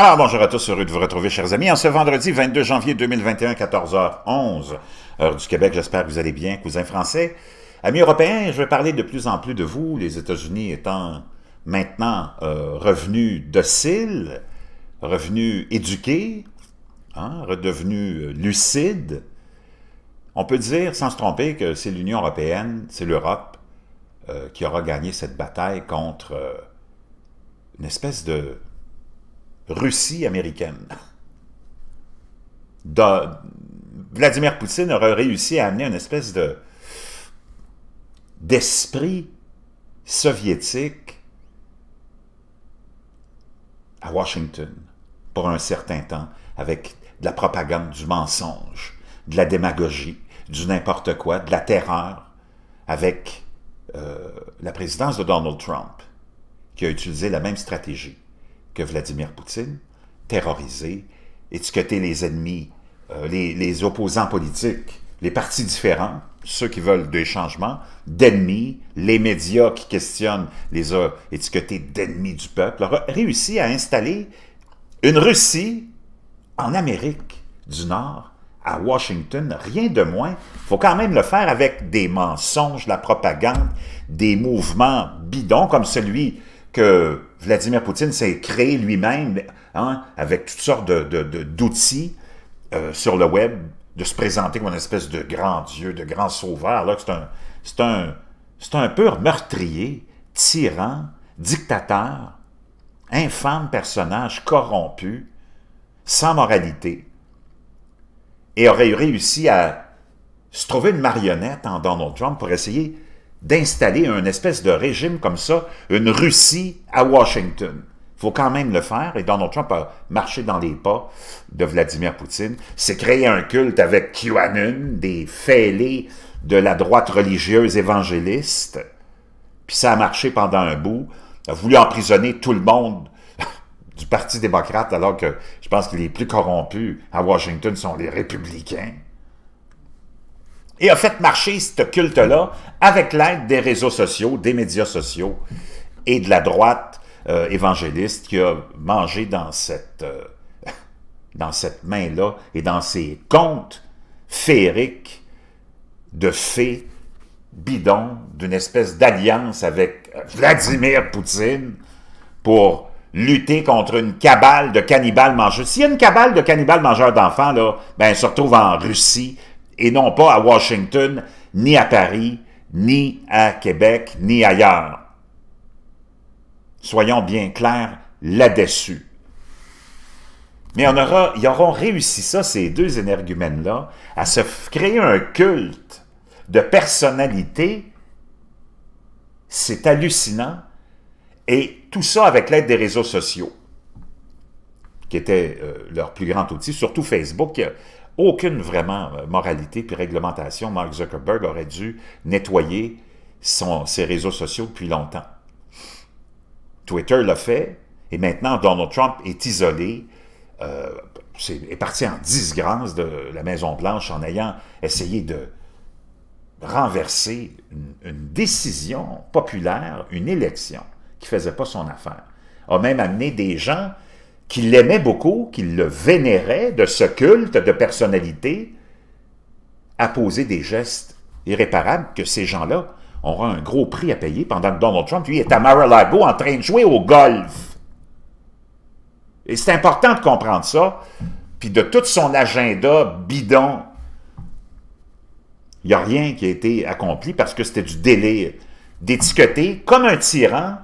Alors, bonjour à tous, heureux de vous retrouver, chers amis. En ce vendredi 22 janvier 2021, 14h11, heure du Québec, j'espère que vous allez bien, cousins français. Amis européens, je vais parler de plus en plus de vous, les États-Unis étant maintenant euh, revenus dociles, revenus éduqués, hein, redevenus euh, lucides. On peut dire, sans se tromper, que c'est l'Union européenne, c'est l'Europe euh, qui aura gagné cette bataille contre une espèce de Russie américaine. Vladimir Poutine aurait réussi à amener une espèce de d'esprit soviétique à Washington pour un certain temps avec de la propagande, du mensonge, de la démagogie, du n'importe quoi, de la terreur avec euh, la présidence de Donald Trump qui a utilisé la même stratégie que Vladimir Poutine, terroriser, étiqueter les ennemis, euh, les, opposants politiques, les partis différents, ceux qui veulent des changements, d'ennemis, les médias qui questionnent, les a étiquetés d'ennemis du peuple, a réussi à installer une Russie en Amérique du Nord, à Washington, rien de moins. Il faut quand même le faire avec des mensonges, la propagande, des mouvements bidons comme celui que Vladimir Poutine s'est créé lui-même hein, avec toutes sortes d'outils de, euh, sur le web, de se présenter comme une espèce de grand Dieu, de grand sauveur. c'est un, un, un pur meurtrier, tyran, dictateur, infâme personnage corrompu, sans moralité, et aurait réussi à se trouver une marionnette en Donald Trump pour essayer d'installer un espèce de régime comme ça, une Russie à Washington. Il faut quand même le faire, et Donald Trump a marché dans les pas de Vladimir Poutine, c'est créé un culte avec QAnon, des fêlés de la droite religieuse évangéliste, puis ça a marché pendant un bout, a voulu emprisonner tout le monde du Parti démocrate, alors que je pense que les plus corrompus à Washington sont les républicains et a fait marcher ce culte-là avec l'aide des réseaux sociaux, des médias sociaux et de la droite euh, évangéliste qui a mangé dans cette, euh, dans cette main-là et dans ces contes féeriques de fées bidons d'une espèce d'alliance avec Vladimir Poutine pour lutter contre une cabale de cannibales mangeurs. S'il y a une cabale de cannibales mangeurs d'enfants, là, ben, elle se retrouve en Russie, et non pas à Washington, ni à Paris, ni à Québec, ni ailleurs. Soyons bien clairs là-dessus. Mais on aura, ils auront réussi ça, ces deux énergumènes-là, à se créer un culte de personnalité. C'est hallucinant. Et tout ça avec l'aide des réseaux sociaux, qui étaient euh, leur plus grand outil, surtout Facebook, euh, aucune vraiment euh, moralité puis réglementation, Mark Zuckerberg aurait dû nettoyer son, ses réseaux sociaux depuis longtemps. Twitter l'a fait, et maintenant Donald Trump est isolé, euh, est, parti en disgrâce de la Maison-Blanche en ayant essayé de renverser une, une décision populaire, une élection qui ne faisait pas son affaire. A même amené des gens qu'il l'aimait beaucoup, qu'il le vénérait de ce culte de personnalité, a posé des gestes irréparables que ces gens-là auront un gros prix à payer pendant que Donald Trump, lui, est à Mar-a-Lago en train de jouer au golf. Et c'est important de comprendre ça, puis de tout son agenda bidon, il n'y a rien qui a été accompli parce que c'était du délire d'étiqueter comme un tyran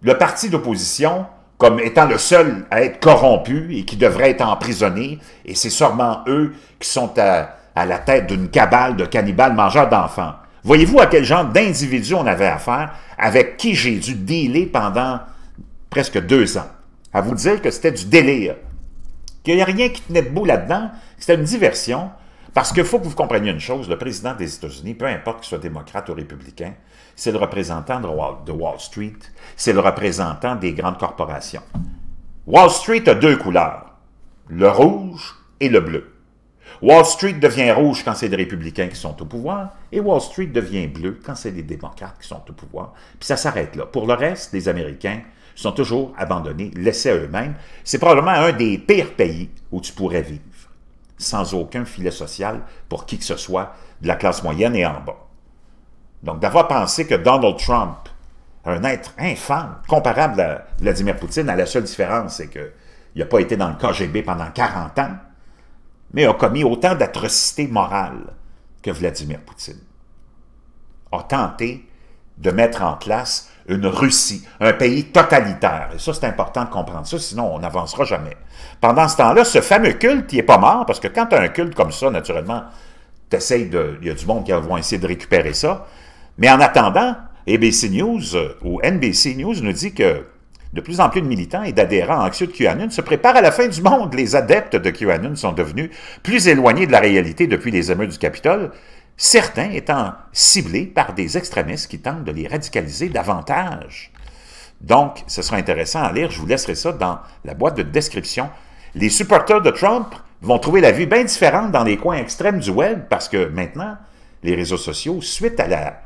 le parti d'opposition comme étant le seul à être corrompu et qui devrait être emprisonné, et c'est sûrement eux qui sont à, la tête d'une cabale de cannibales mangeurs d'enfants. Voyez-vous à quel genre d'individu on avait affaire, avec qui j'ai dû dealer pendant presque deux ans. À vous dire que c'était du délire, qu'il n'y a rien qui tenait debout là-dedans, c'était une diversion, parce qu'il faut que vous compreniez une chose, le président des États-Unis, peu importe qu'il soit démocrate ou républicain, c'est le représentant de Wall, Street, c'est le représentant des grandes corporations. Wall Street a deux couleurs, le rouge et le bleu. Wall Street devient rouge quand c'est des républicains qui sont au pouvoir, et Wall Street devient bleu quand c'est des démocrates qui sont au pouvoir. Puis ça s'arrête là. Pour le reste, les Américains sont toujours abandonnés, laissés à eux-mêmes. C'est probablement un des pires pays où tu pourrais vivre sans aucun filet social pour qui que ce soit de la classe moyenne et en bas. Donc, d'avoir pensé que Donald Trump, un être infâme, comparable à Vladimir Poutine, à la seule différence, c'est qu'il n'a pas été dans le KGB pendant 40 ans, mais a commis autant d'atrocités morales que Vladimir Poutine. A tenté de mettre en place une Russie, un pays totalitaire. Et ça, c'est important de comprendre ça, sinon on n'avancera jamais. Pendant ce temps-là, ce fameux culte, il n'est pas mort, parce que quand tu as un culte comme ça, naturellement, tu de... Il y a du monde qui va essayer de récupérer ça. Mais en attendant, ABC News euh, ou NBC News nous dit que de plus en plus de militants et d'adhérents anxieux de QAnon se préparent à la fin du monde. Les adeptes de QAnon sont devenus plus éloignés de la réalité depuis les émeutes du Capitole certains étant ciblés par des extrémistes qui tentent de les radicaliser davantage. Donc, ce sera intéressant à lire, je vous laisserai ça dans la boîte de description. Les supporters de Trump vont trouver la vue bien différente dans les coins extrêmes du web parce que maintenant, les réseaux sociaux, suite à la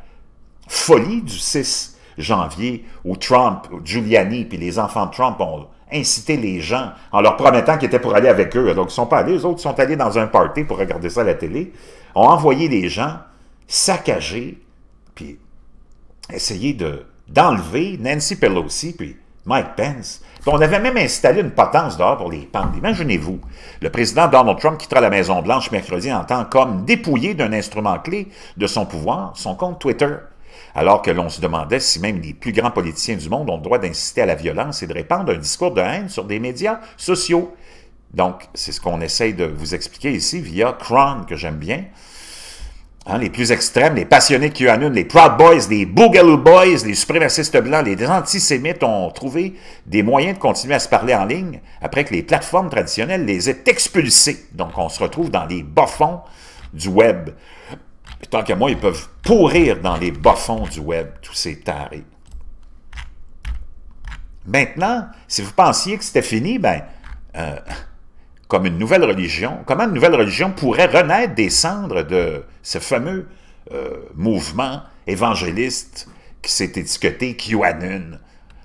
folie du 6 janvier où Trump, Giuliani puis les enfants de Trump ont inciter les gens en leur promettant qu'ils étaient pour aller avec eux. Donc, ils sont pas allés. les autres sont allés dans un party pour regarder ça à la télé. Ont envoyé les gens saccager, puis essayer d'enlever Nancy Pelosi, puis Mike Pence. on avait même installé une potence dehors pour les pendre. Imaginez-vous, le président Donald Trump quittera la Maison-Blanche mercredi en tant comme dépouillé d'un instrument clé de son pouvoir, son compte Twitter. Alors que l'on se demandait si même les plus grands politiciens du monde ont le droit d'inciter à la violence et de répandre un discours de haine sur des médias sociaux. Donc, c'est ce qu'on essaye de vous expliquer ici via Cron, que j'aime bien. Hein, les plus extrêmes, les passionnés qui QAnon, les Proud Boys, les Boogaloo Boys, les suprémacistes blancs, les antisémites ont trouvé des moyens de continuer à se parler en ligne après que les plateformes traditionnelles les aient expulsés. Donc, on se retrouve dans les bas-fonds du web tant qu'à moi, ils peuvent pourrir dans les bas-fonds du web, tous ces tarés. Maintenant, si vous pensiez que c'était fini, ben, euh, comme une nouvelle religion, comment une nouvelle religion pourrait renaître des cendres de ce fameux euh, mouvement évangéliste qui s'est étiqueté QAnon?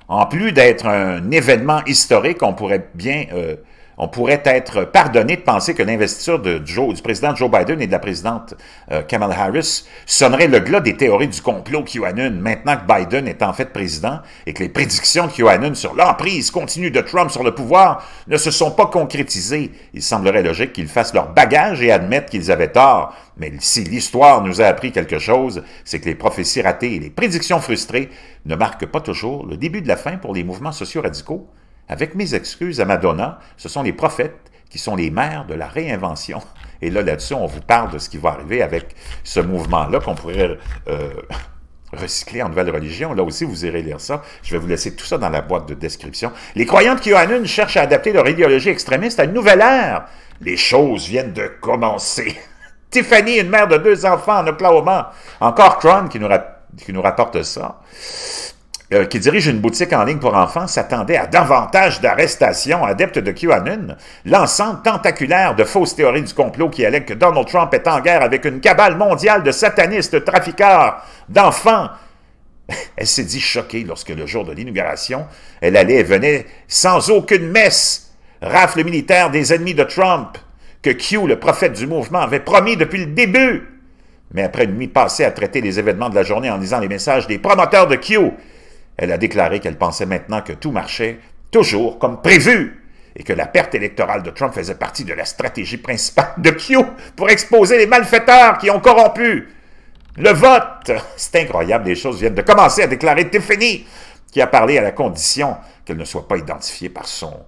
En plus d'être un événement historique, on pourrait bien euh, on pourrait être pardonné de penser que l'investiture du président Joe Biden et de la présidente euh, Kamala Harris sonnerait le glas des théories du complot QAnon maintenant que Biden est en fait président et que les prédictions de QAnon sur l'emprise continue de Trump sur le pouvoir ne se sont pas concrétisées. Il semblerait logique qu'ils fassent leur bagage et admettent qu'ils avaient tort. Mais si l'histoire nous a appris quelque chose, c'est que les prophéties ratées et les prédictions frustrées ne marquent pas toujours le début de la fin pour les mouvements sociaux radicaux avec mes excuses à Madonna, ce sont les prophètes qui sont les mères de la réinvention. Et là, là-dessus, on vous parle de ce qui va arriver avec ce mouvement-là qu'on pourrait euh, recycler en nouvelle religion. Là aussi, vous irez lire ça. Je vais vous laisser tout ça dans la boîte de description. Les croyantes qui, ont une, cherchent à adapter leur idéologie extrémiste à une nouvelle ère. Les choses viennent de commencer. Tiffany, une mère de deux enfants en Oklahoma. Encore Cron qui nous rapporte ça. Euh, qui dirige une boutique en ligne pour enfants, s'attendait à davantage d'arrestations adeptes de QAnon, l'ensemble tentaculaire de fausses théories du complot qui allègue que Donald Trump est en guerre avec une cabale mondiale de satanistes, trafiquants d'enfants, elle s'est dit choquée lorsque le jour de l'inauguration, elle allait et venait sans aucune messe, rafle militaire des ennemis de Trump, que Q, le prophète du mouvement, avait promis depuis le début. Mais après une nuit passée à traiter les événements de la journée en lisant les messages des promoteurs de Q, elle a déclaré qu'elle pensait maintenant que tout marchait toujours comme prévu et que la perte électorale de Trump faisait partie de la stratégie principale de Q pour exposer les malfaiteurs qui ont corrompu le vote. C'est incroyable, les choses viennent de commencer à déclarer Tiffany, qui a parlé à la condition qu'elle ne soit pas identifiée par son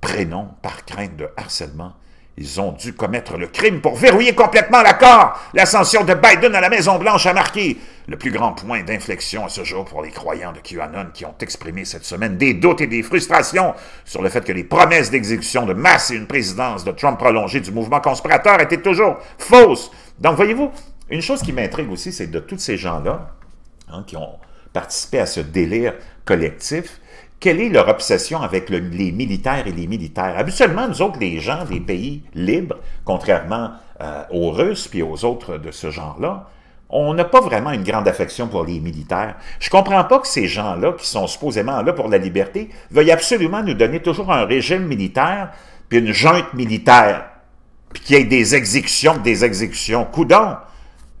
prénom par crainte de harcèlement ils ont dû commettre le crime pour verrouiller complètement l'accord. L'ascension de Biden à la Maison-Blanche a marqué le plus grand point d'inflexion à ce jour pour les croyants de QAnon qui ont exprimé cette semaine des doutes et des frustrations sur le fait que les promesses d'exécution de masse et une présidence de Trump prolongée du mouvement conspirateur étaient toujours fausses. Donc, voyez-vous, une chose qui m'intrigue aussi, c'est de tous ces gens-là hein, qui ont participé à ce délire collectif, quelle est leur obsession avec les militaires et les militaires? Habituellement, nous autres, les gens des pays libres, contrairement euh, aux Russes et aux autres de ce genre-là, on n'a pas vraiment une grande affection pour les militaires. Je comprends pas que ces gens-là, qui sont supposément là pour la liberté, veuillent absolument nous donner toujours un régime militaire puis une junte militaire, puis qu'il y ait des exécutions des exécutions. Coudon,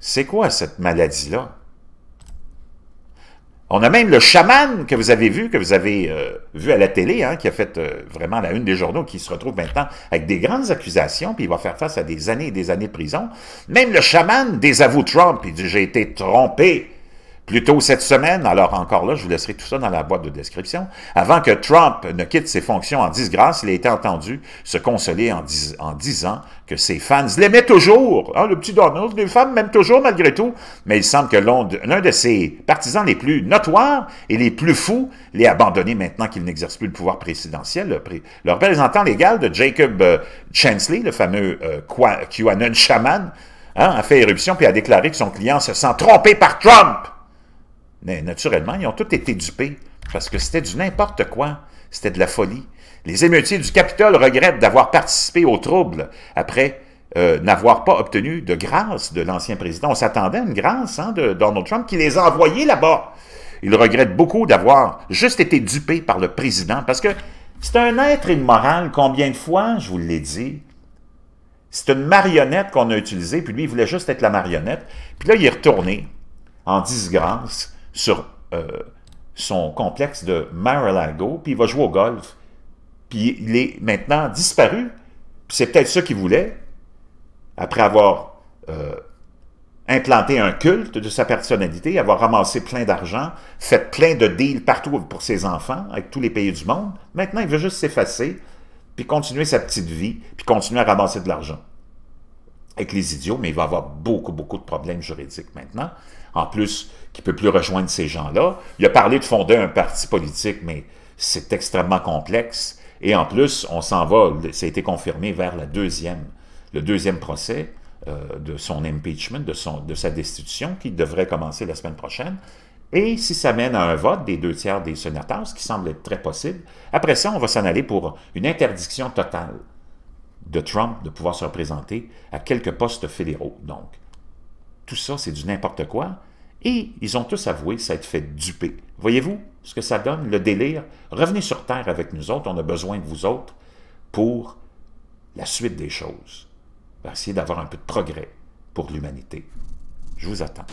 c'est quoi cette maladie-là? On a même le chaman que vous avez vu, que vous avez euh, vu à la télé, hein, qui a fait euh, vraiment la une des journaux, qui se retrouve maintenant avec des grandes accusations, puis il va faire face à des années et des années de prison. Même le chaman désavoue Trump, il dit « j'ai été trompé » plus tôt cette semaine, alors encore là, je vous laisserai tout ça dans la boîte de description, avant que Trump ne quitte ses fonctions en disgrâce, il a été entendu se consoler en, disant que ses fans l'aimaient toujours. Ah, le petit Donald, les fans m'aiment toujours malgré tout, mais il semble que l'un de ses partisans les plus notoires et les plus fous l'ait abandonné maintenant qu'il n'exerce plus le pouvoir présidentiel. Le, représentant légal de Jacob euh, le fameux euh, QAnon shaman, hein, a fait éruption puis a déclaré que son client se sent trompé par Trump. Mais naturellement, ils ont tous été dupés parce que c'était du n'importe quoi. C'était de la folie. Les émeutiers du Capitole regrettent d'avoir participé au trouble après euh, n'avoir pas obtenu de grâce de l'ancien président. On s'attendait à une grâce hein, de Donald Trump qui les a envoyés là-bas. Ils regrettent beaucoup d'avoir juste été dupés par le président parce que c'est un être immoral. Combien de fois, je vous l'ai dit, c'est une marionnette qu'on a utilisée, puis lui, il voulait juste être la marionnette. Puis là, il est retourné en disgrâce sur euh, son complexe de Mar-a-Lago, puis il va jouer au golf. Puis il est maintenant disparu. C'est peut-être ça qu'il voulait, après avoir euh, implanté un culte de sa personnalité, avoir ramassé plein d'argent, fait plein de deals partout pour ses enfants, avec tous les pays du monde. Maintenant, il veut juste s'effacer, puis continuer sa petite vie, puis continuer à ramasser de l'argent. Avec les idiots, mais il va avoir beaucoup, beaucoup de problèmes juridiques maintenant. En plus, qui ne peut plus rejoindre ces gens-là. Il a parlé de fonder un parti politique, mais c'est extrêmement complexe. Et en plus, on s'en va, ça a été confirmé vers la deuxième, le deuxième procès euh, de son impeachment, de, son, de sa destitution, qui devrait commencer la semaine prochaine. Et si ça mène à un vote des deux tiers des sénateurs, ce qui semble être très possible, après ça, on va s'en aller pour une interdiction totale de Trump de pouvoir se représenter à quelques postes fédéraux. Donc, tout ça, c'est du n'importe quoi. Et ils ont tous avoué s'être fait duper. Voyez-vous ce que ça donne, le délire? Revenez sur Terre avec nous autres, on a besoin de vous autres pour la suite des choses. Essayez d'avoir un peu de progrès pour l'humanité. Je vous attends.